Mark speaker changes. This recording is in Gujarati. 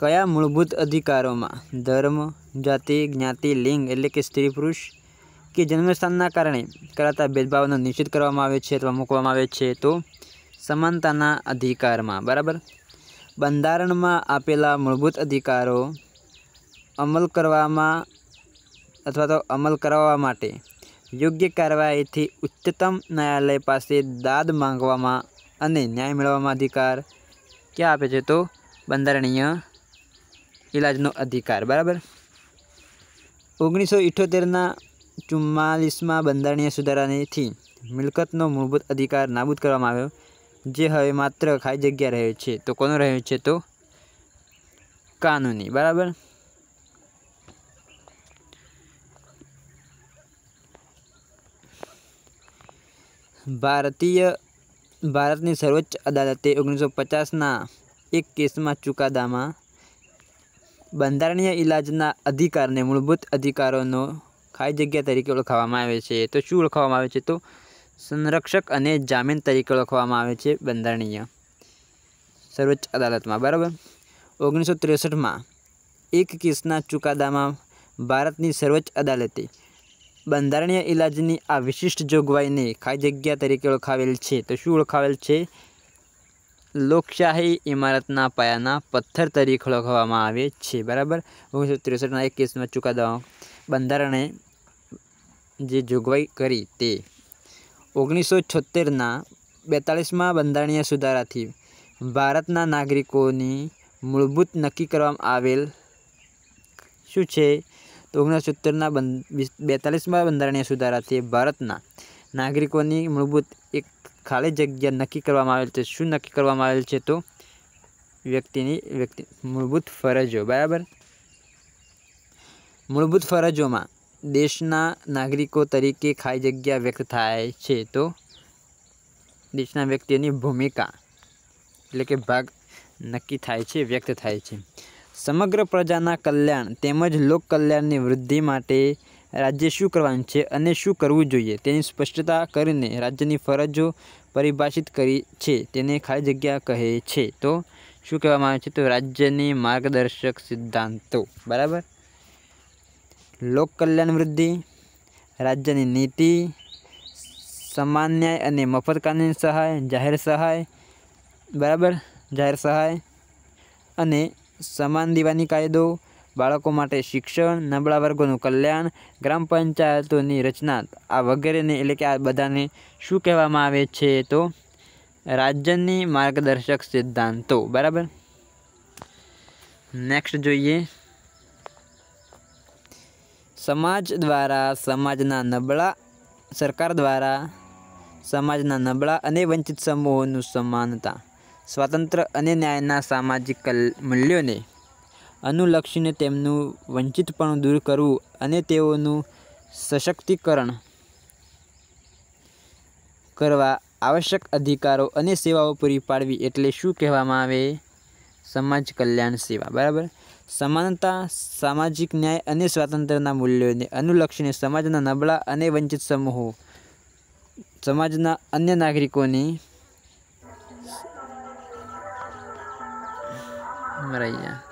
Speaker 1: કયા મૂળભૂત અધિકારોમાં ધર્મ જાતિ જ્ઞાતિ લિંગ એટલે કે સ્ત્રી પુરુષ કે જન્મસ્થાનના કારણે કરાતા ભેદભાવનો નિષેધ કરવામાં આવે છે અથવા મૂકવામાં આવે છે તો સમાનતાના અધિકારમાં બરાબર બંધારણમાં આપેલા મૂળભૂત અધિકારો અમલ કરવામાં અથવા તો અમલ કરાવવા માટે યોગ્ય કાર્યવાહીથી ઉચ્ચતમ ન્યાયાલય પાસે દાદ માંગવામાં અને ન્યાય મેળવવામાં અધિકાર ક્યાં આપે છે તો બંધારણીય ઇલાજનો અધિકાર બરાબર ઓગણીસો ઇઠ્યોતેરના ચુમ્માલીસમાં બંધારણીય સુધારાથી મિલકતનો મૂળભૂત અધિકાર નાબૂદ કરવામાં આવ્યો જે હવે માત્ર ખાલી જગ્યા રહ્યો છે તો કોનો રહ્યો છે તો કાનૂની બરાબર ભારતીય ભારતની સર્વોચ્ચ અદાલતે ઓગણીસો પચાસના એક કેસમાં ચુકાદામાં બંધારણીય ઇલાજના અધિકારને મૂળભૂત અધિકારોનો ખાલી જગ્યા તરીકે ઓળખવામાં આવે છે તો શું ઓળખવામાં આવે છે તો સંરક્ષક અને જામીન તરીકે ઓળખવામાં આવે છે બંધારણીય સર્વોચ્ચ અદાલતમાં બરાબર ઓગણીસો ત્રેસઠમાં એક કેસના ચુકાદામાં ભારતની સર્વોચ્ચ અદાલતે બંધારણીય ઇલાજની આ વિશિષ્ટ જોગવાઈને ખાલી જગ્યા તરીકે ઓળખાવેલ છે તો શું ઓળખાવેલ છે લોકશાહી ઈમારત ના પાયા ના પથ્થર તરીકે ખડખવા માં આવે છે બરાબર હું 360 ના 21 માં ચુકા દઉં બંધારણે જે જોગવાઈ કરી તે 1976 ના 42 માં બંધાણીય સુધારાથી ભારત ના નાગરિકો ની મૂળભૂત નકી કવમ આવેલ શું છે 1976 ના 42 માં બંધાણીય સુધારાથી ભારત ના નાગરિકો ની મૂળભૂત એક ખાલી જગ્યા નક્કી કરવામાં આવેલ છે શું નક્કી કરવામાં આવેલ છે તો વ્યક્તિની વ્યક્તિ મૂળભૂત ફરજો બરાબર મૂળભૂત ફરજોમાં દેશના નાગરિકો તરીકે ખાલી જગ્યા વ્યક્ત થાય છે તો દેશના વ્યક્તિની ભૂમિકા એટલે કે ભાગ નક્કી થાય છે વ્યક્ત થાય છે સમગ્ર પ્રજાના કલ્યાણ તેમજ લોક કલ્યાણની વૃદ્ધિ માટે રાજ્ય શું કરવાનું છે અને શું કરવું જોઈએ તેની સ્પષ્ટતા કરીને રાજ્યની ફરજો પરિભાષિત કરી છે તેને ખાલી જગ્યા કહે છે તો શું કહેવામાં આવે છે તો રાજ્યની માર્ગદર્શક સિદ્ધાંતો બરાબર લોકકલ્યાણ વૃદ્ધિ રાજ્યની નીતિ સમાન ન્યાય અને મફત કાનૂની સહાય જાહેર સહાય બરાબર જાહેર સહાય અને સમાન દીવાની કાયદો બાળકો માટે શિક્ષણ નબળા વર્ગોનું કલ્યાણ ગ્રામ પંચાયતોની રચના આ વગેરેને એટલે કે આ બધાને શું કહેવામાં આવે છે તો રાજ્યની માર્ગદર્શક સિદ્ધાંતો બરાબર નેક્સ્ટ જોઈએ સમાજ દ્વારા સમાજના નબળા સરકાર દ્વારા સમાજના નબળા અને વંચિત સમૂહોનું સમાનતા સ્વાતંત્ર અને ન્યાયના સામાજિક મૂલ્યોને અનુલક્ષીને તેમનું વંચિતપણું દૂર કરવું અને તેઓનું સશક્તિકરણ કરવા આવશ્યક અધિકારો અને સેવાઓ પૂરી પાડવી એટલે શું કહેવામાં આવે સમાજ કલ્યાણ સેવા બરાબર સમાનતા સામાજિક ન્યાય અને સ્વાતંત્ર્યના મૂલ્યોને અનુલક્ષીને સમાજના નબળા અને વંચિત સમૂહો સમાજના અન્ય નાગરિકોની મરાયા